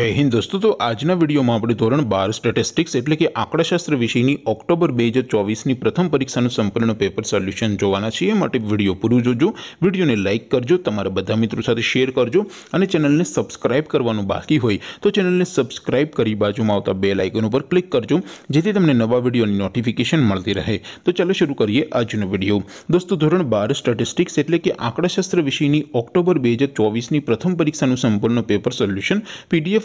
હે હિન્દુસ્તો તો આજનો વિડિયોમાં આપણે ધોરણ 12 સ્ટેટિસ્ટિક્સ એટલે કે આંકડાશાસ્ત્ર વિષયની ઓક્ટોબર 2024 ની પ્રથમ પરીક્ષાનું સંપૂર્ણ પેપર સોલ્યુશન જોવાના છીએ માટે વિડિયો પૂરો જોજો વિડિયોને લાઈક કરજો તમારા બધા મિત્રો સાથે શેર કરજો અને ચેનલને સબ્સ્ક્રાઇબ કરવાનું બાકી હોય તો ચેનલને સબ્સ્ક્રાઇબ કરી બાજુમાં આવતા બેલ આઇકન ઉપર ક્લિક કરજો જેથી તમને નવા વિડિયોની નોટિફિકેશન મળતી રહે તો ચાલો શરૂ કરીએ આજનો વિડિયો દોસ્તો ધોરણ 12 સ્ટેટિસ્ટિક્સ એટલે કે આંકડાશાસ્ત્ર વિષયની ઓક્ટોબર 2024 ની પ્રથમ પરીક્ષાનું સંપૂર્ણ પેપર સોલ્યુશન પીડીએફ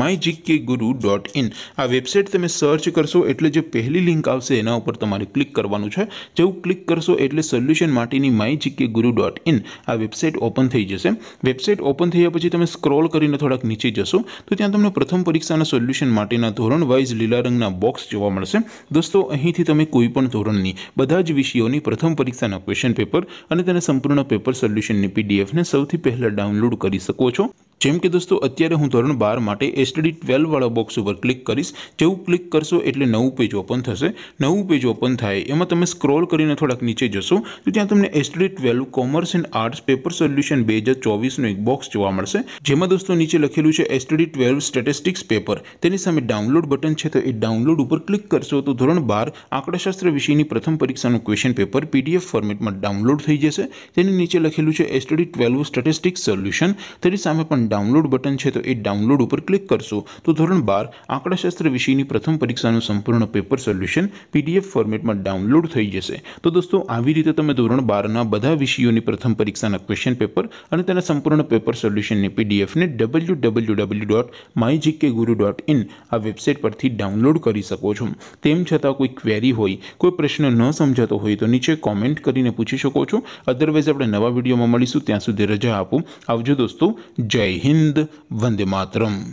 mygkguru.in આ વેબસાઈટ તમે સર્ચ કરશો એટલે જે પહેલી લિંક આવશે તેના ઉપર તમારે ક્લિક કરવાનું છે જેઉ ક્લિક કરશો એટલે સોલ્યુશન માટેની mygkguru.in આ વેબસાઈટ ઓપન થઈ જશે વેબસાઈટ ઓપન થઈયા પછી તમે સ્ક્રોલ કરીને થોડક નીચે જશો તો ત્યાં તમને પ્રથમ પરીક્ષાના સોલ્યુશન માટેના ધોરણ વાઇઝ લીલા રંગના બોક્સ જોવા મળશે દોસ્તો અહીંથી તમે કોઈ પણ ધોરણની બધા જ વિષયોની પ્રથમ પરીક્ષાના ક્વેશ્ચન પેપર અને તેના સંપૂર્ણ પેપર સોલ્યુશનની પીડીએફ ને સૌથી પહેલા ડાઉનલોડ કરી શકો છો જેમ કે દોસ્તો અત્યારે હું ધોરણ 12 માટે STD 12 વાળો બોક્સ ઉપર ક્લિક કરિસ જેવું ક્લિક કરશો એટલે નવું પેજ ઓપન થશે નવું પેજ ઓપન થાય એમાં તમે સ્ક્રોલ કરીને થોડક નીચે જશો તો ત્યાં તમને STD 12 commerce and arts paper solution 2024 નો એક બોક્સ જોવા મળશે જેમાં દોસ્તો નીચે લખેલું છે STD 12 સ્ટેટિસ્ટિક્સ પેપર તેની સામે ડાઉનલોડ બટન છે તો એ ડાઉનલોડ ઉપર ક્લિક કરશો તો ધોરણ 12 આંકડાશાસ્ત્ર વિષયની પ્રથમ પરીક્ષાનું ક્વેશ્ચન પેપર PDF ફોર્મેટમાં ડાઉનલોડ થઈ જશે તેની નીચે લખેલું છે STD 12 સ્ટેટિસ્ટિક્સ સોલ્યુશન તેની સામે પણ ડાઉનલોડ બટન છે તો એ ડાઉનલોડ ઉપર ક્લિક કરશું તો ધોરણ 12 આંકડાશાસ્ત્ર વિષયની પ્રથમ પરીક્ષાનું સંપૂર્ણ પેપર સોલ્યુશન પીડીએફ ફોર્મેટમાં ડાઉનલોડ થઈ જશે તો દોસ્તો આવી રીતે તમે ધોરણ 12 ના બધા વિષયોની પ્રથમ પરીક્ષાના ક્વેશ્ચન પેપર અને તેના સંપૂર્ણ પેપર સોલ્યુશન ને પીડીએફ ને www.mygkguru.in આ વેબસાઈટ પરથી ડાઉનલોડ કરી શકો છો તેમ છતાં કોઈ ક્વેરી હોય કોઈ પ્રશ્ન ન સમજાતો હોય તો નીચે કમેન્ટ કરીને પૂછી શકો છો અધરવાઇઝ આપણે નવા વિડિયોમાં મળીશું ત્યાં સુધી રજા આપું આવજો દોસ્તો જય हिंद वंदे मातरम